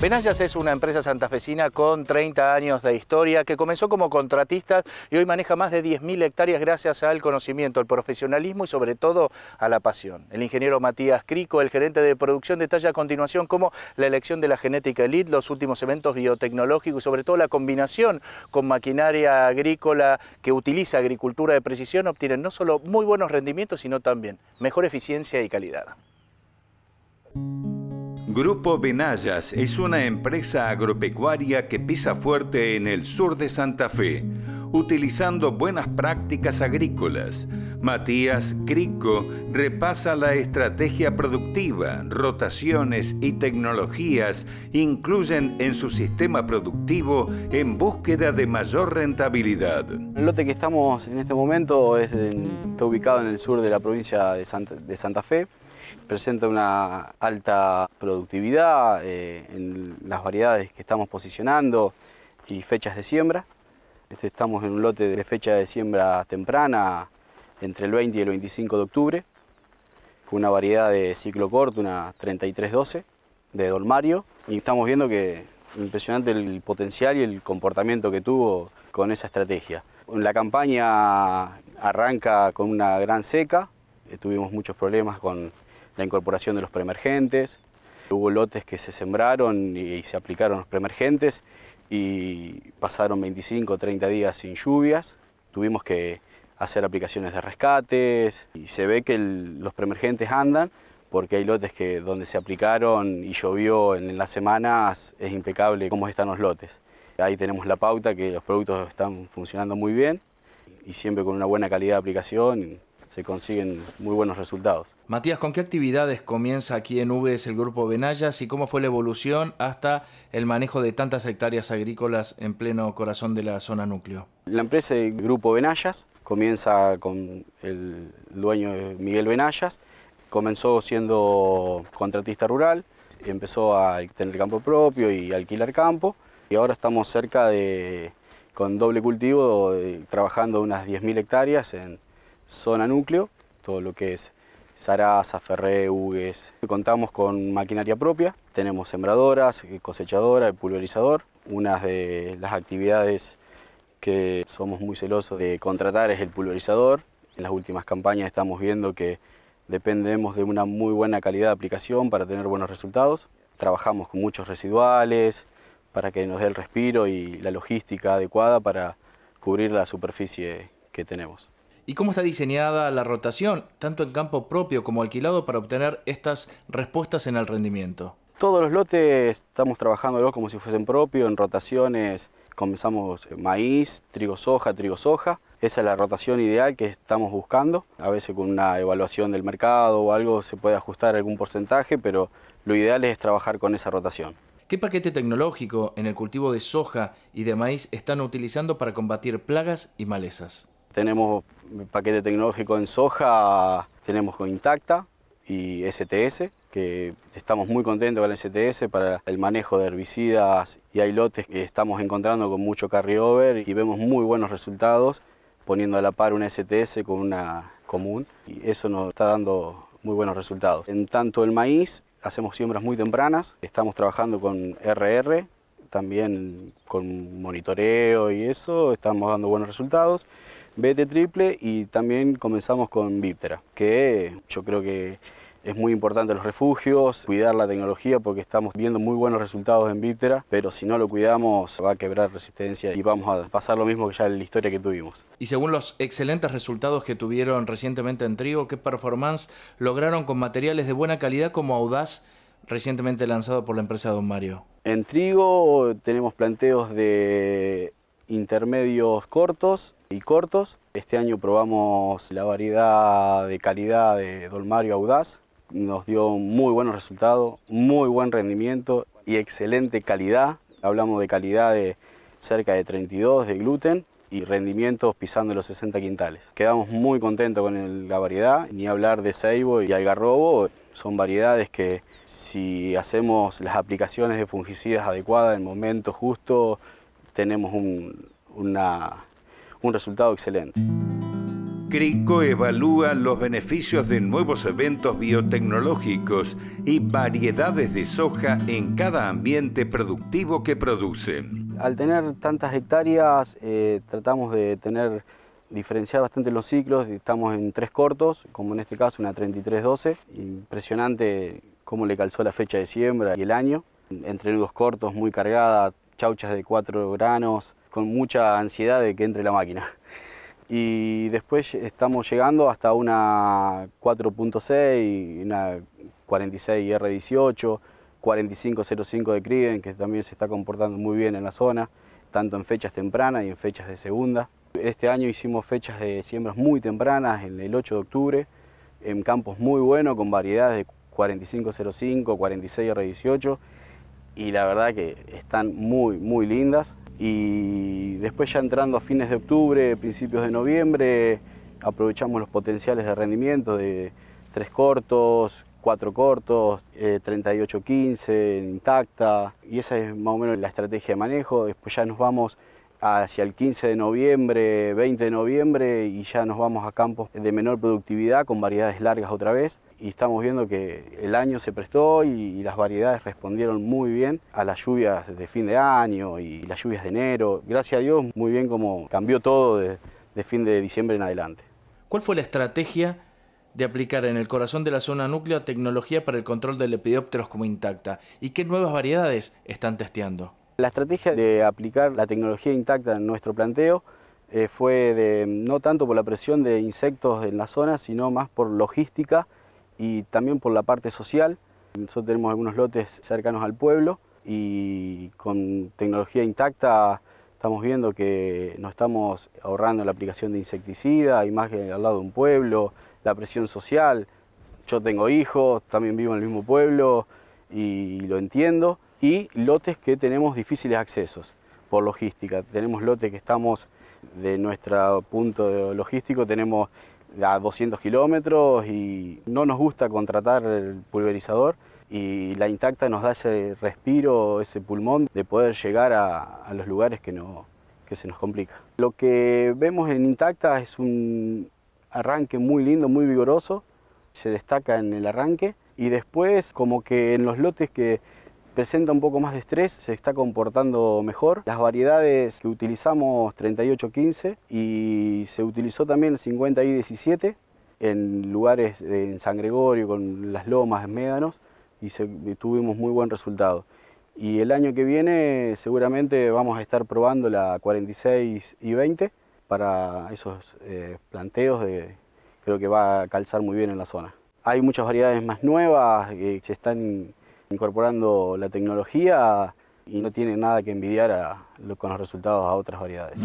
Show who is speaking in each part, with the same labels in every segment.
Speaker 1: Benayas es una empresa santafesina con 30 años de historia que comenzó como contratista y hoy maneja más de 10.000 hectáreas gracias al conocimiento, al profesionalismo y sobre todo a la pasión. El ingeniero Matías Crico, el gerente de producción, detalla a continuación cómo la elección de la genética elite, los últimos eventos biotecnológicos y sobre todo la combinación con maquinaria agrícola que utiliza agricultura de precisión obtienen no solo muy buenos rendimientos, sino también mejor eficiencia y calidad. Grupo Benayas es una empresa agropecuaria que pisa fuerte en el sur de Santa Fe, utilizando buenas prácticas agrícolas. Matías Crico repasa la estrategia productiva, rotaciones y tecnologías incluyen en su sistema productivo en búsqueda de mayor rentabilidad. El lote
Speaker 2: que estamos en este momento está ubicado en el sur de la provincia de Santa Fe presenta una alta productividad eh, en las variedades que estamos posicionando y fechas de siembra. Este, estamos en un lote de fecha de siembra temprana entre el 20 y el 25 de octubre, con una variedad de ciclo corto, una 3312 de Dolmario, y estamos viendo que impresionante el potencial y el comportamiento que tuvo con esa estrategia. La campaña arranca con una gran seca, eh, tuvimos muchos problemas con la incorporación de los preemergentes. Hubo lotes que se sembraron y se aplicaron los preemergentes y pasaron 25 o 30 días sin lluvias. Tuvimos que hacer aplicaciones de rescates y se ve que los preemergentes andan porque hay lotes que donde se aplicaron y llovió en las semanas es impecable cómo están los lotes. Ahí tenemos la pauta que los productos están funcionando muy bien y siempre con una buena calidad de aplicación consiguen muy buenos resultados.
Speaker 1: Matías, ¿con qué actividades comienza aquí en UBS el Grupo Benayas y cómo fue la evolución hasta el manejo de tantas hectáreas agrícolas en pleno corazón de la zona núcleo?
Speaker 2: La empresa del Grupo Benayas comienza con el dueño Miguel Benayas, comenzó siendo contratista rural, empezó a tener campo propio y alquilar campo y ahora estamos cerca de, con doble cultivo, trabajando unas 10.000 hectáreas en zona núcleo, todo lo que es zaraza, ferré, hugues. Contamos con maquinaria propia, tenemos sembradoras, cosechadora, pulverizador. Una de las actividades que somos muy celosos de contratar es el pulverizador. En las últimas campañas estamos viendo que dependemos de una muy buena calidad de aplicación para tener buenos resultados. Trabajamos con muchos residuales para que nos dé el respiro y la logística adecuada para cubrir la superficie
Speaker 1: que tenemos. ¿Y cómo está diseñada la rotación, tanto en campo propio como alquilado, para obtener estas respuestas en el rendimiento?
Speaker 2: Todos los lotes estamos trabajándolo como si fuesen propio, en rotaciones comenzamos maíz, trigo soja, trigo soja. Esa es la rotación ideal que estamos buscando. A veces con una evaluación del mercado o algo se puede ajustar algún porcentaje, pero lo ideal es trabajar con esa rotación.
Speaker 1: ¿Qué paquete tecnológico en el cultivo de soja y de maíz están utilizando para combatir plagas y malezas?
Speaker 2: Tenemos paquete tecnológico en soja, tenemos con Intacta y STS, que estamos muy contentos con el STS para el manejo de herbicidas y hay lotes que estamos encontrando con mucho carryover y vemos muy buenos resultados poniendo a la par una STS con una común y eso nos está dando muy buenos resultados. En tanto el maíz, hacemos siembras muy tempranas, estamos trabajando con RR, también con monitoreo y eso, estamos dando buenos resultados. BT triple y también comenzamos con Víptera, que yo creo que es muy importante los refugios, cuidar la tecnología porque estamos viendo muy buenos resultados en Víptera, pero si no lo cuidamos va a quebrar resistencia y vamos a pasar lo mismo que ya en la historia que tuvimos.
Speaker 1: Y según los excelentes resultados que tuvieron recientemente en Trigo, ¿qué performance lograron con materiales de buena calidad como Audaz, recientemente lanzado por la empresa Don Mario?
Speaker 2: En Trigo tenemos planteos de intermedios cortos y cortos. Este año probamos la variedad de calidad de Dolmario Audaz. Nos dio muy buenos resultados, muy buen rendimiento y excelente calidad. Hablamos de calidad de cerca de 32 de gluten y rendimientos pisando los 60 quintales. Quedamos muy contentos con la variedad, ni hablar de ceibo y algarrobo, son variedades que si hacemos las aplicaciones de fungicidas adecuadas en el momento justo, tenemos una un resultado
Speaker 1: excelente. CRICO evalúa los beneficios de nuevos eventos biotecnológicos y variedades de soja en cada ambiente productivo que produce.
Speaker 2: Al tener tantas hectáreas, eh, tratamos de tener diferenciar bastante los ciclos, estamos en tres cortos, como en este caso una 33-12, impresionante cómo le calzó la fecha de siembra y el año, ...entre entrenudos cortos muy cargada, chauchas de cuatro granos, con mucha ansiedad de que entre la máquina. Y después estamos llegando hasta una 4.6, una 46 R18, 4505 de Kriegen, que también se está comportando muy bien en la zona, tanto en fechas tempranas y en fechas de segunda. Este año hicimos fechas de siembras muy tempranas, en el 8 de octubre, en campos muy buenos, con variedades de 4505, 46R18, y la verdad que están muy, muy lindas y después ya entrando a fines de octubre, principios de noviembre, aprovechamos los potenciales de rendimiento de tres cortos, cuatro cortos, eh, 38-15, intacta, y esa es más o menos la estrategia de manejo. Después ya nos vamos hacia el 15 de noviembre, 20 de noviembre y ya nos vamos a campos de menor productividad con variedades largas otra vez y estamos viendo que el año se prestó y, las variedades respondieron muy bien a las lluvias de fin de año y las lluvias de enero. Gracias a Dios, muy bien como cambió todo de, de fin de diciembre en adelante.
Speaker 1: ¿Cuál fue la estrategia de aplicar en el corazón de la zona núcleo tecnología para el control de lepidópteros como intacta? ¿Y qué nuevas variedades están testeando?
Speaker 2: La estrategia de aplicar la tecnología intacta en nuestro planteo eh, fue no tanto por la presión de insectos en la zona, sino más por logística y también por la parte social. Nosotros tenemos algunos lotes cercanos al pueblo y con tecnología intacta estamos viendo que nos estamos ahorrando la aplicación de insecticida, que al lado de un pueblo, la presión social. Yo tengo hijos, también vivo en el mismo pueblo y lo entiendo y lotes que tenemos difíciles accesos por logística. Tenemos lotes que estamos de nuestro punto logístico, tenemos a 200 kilómetros y no nos gusta contratar el pulverizador y la intacta nos da ese respiro, ese pulmón de poder llegar a, los lugares que, no, que se nos complica. Lo que vemos en intacta es un arranque muy lindo, muy vigoroso, se destaca en el arranque y después como que en los lotes que presenta un poco más de estrés, se está comportando mejor. Las variedades que utilizamos 3815 y se utilizó también 50 y 17 en lugares en San Gregorio, con las lomas, médanos, y tuvimos muy buen resultado. Y el año que viene seguramente vamos a estar probando la 46 20 para esos eh, planteos, de, creo que va a calzar muy bien en la zona. Hay muchas variedades más nuevas que eh, se están incorporando la tecnología y no tiene nada que envidiar con los resultados a otras variedades.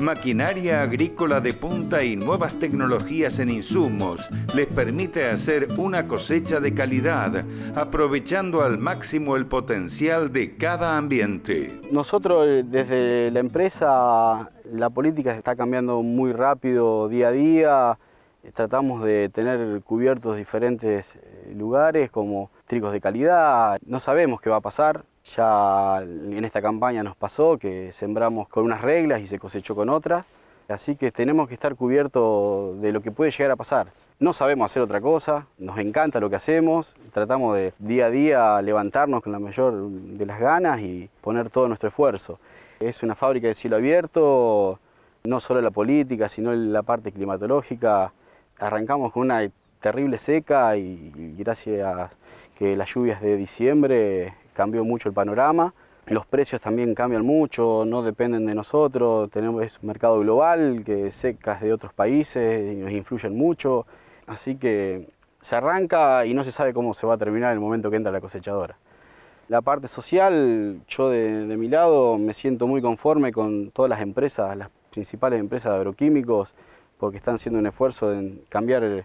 Speaker 1: Maquinaria agrícola de punta y nuevas tecnologías en insumos les permite hacer una cosecha de calidad, aprovechando al máximo el potencial de cada ambiente.
Speaker 2: Nosotros eh, desde la empresa, la política se está cambiando muy rápido día a día, Tratamos de tener cubiertos diferentes eh, lugares como trigos de calidad. No sabemos qué va a pasar. Ya en esta campaña nos pasó que sembramos con unas reglas y se cosechó con otras. Así que tenemos que estar cubiertos de lo que puede llegar a pasar. No sabemos hacer otra cosa, nos encanta lo que hacemos, tratamos de día a día levantarnos con la mayor de las ganas y poner todo nuestro esfuerzo. Es una fábrica de cielo abierto, no solo la política, sino la parte climatológica arrancamos con una terrible seca y, gracias a que las lluvias de diciembre cambió mucho el panorama. Los precios también cambian mucho, no dependen de nosotros, tenemos un mercado global que secas de otros países nos influyen mucho, así que se arranca y no se sabe cómo se va a terminar el momento que entra la cosechadora. La parte social, yo de, de mi lado me siento muy conforme con todas las empresas, las principales empresas de agroquímicos, porque están haciendo un esfuerzo en cambiar eh,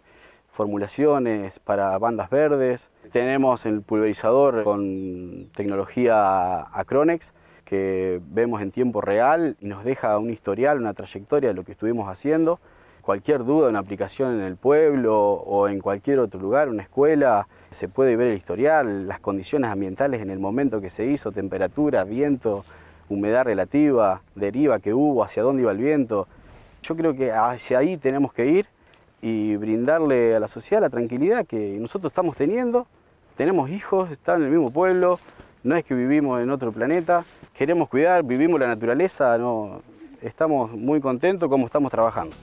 Speaker 2: formulaciones para bandas verdes. Tenemos el pulverizador con tecnología Acronex que vemos en tiempo real y nos deja un historial, una trayectoria de lo que estuvimos haciendo. Cualquier duda, una aplicación en el pueblo o en cualquier otro lugar, una escuela, se puede ver el historial, las condiciones ambientales en el momento que se hizo, temperatura, viento, humedad relativa, deriva que hubo, hacia dónde iba el viento yo creo que hacia ahí tenemos que ir y brindarle a la sociedad la tranquilidad que nosotros estamos teniendo. Tenemos hijos, están en el mismo pueblo, no es que vivimos en otro planeta, queremos cuidar, vivimos la naturaleza, no, estamos muy contentos como estamos
Speaker 1: trabajando.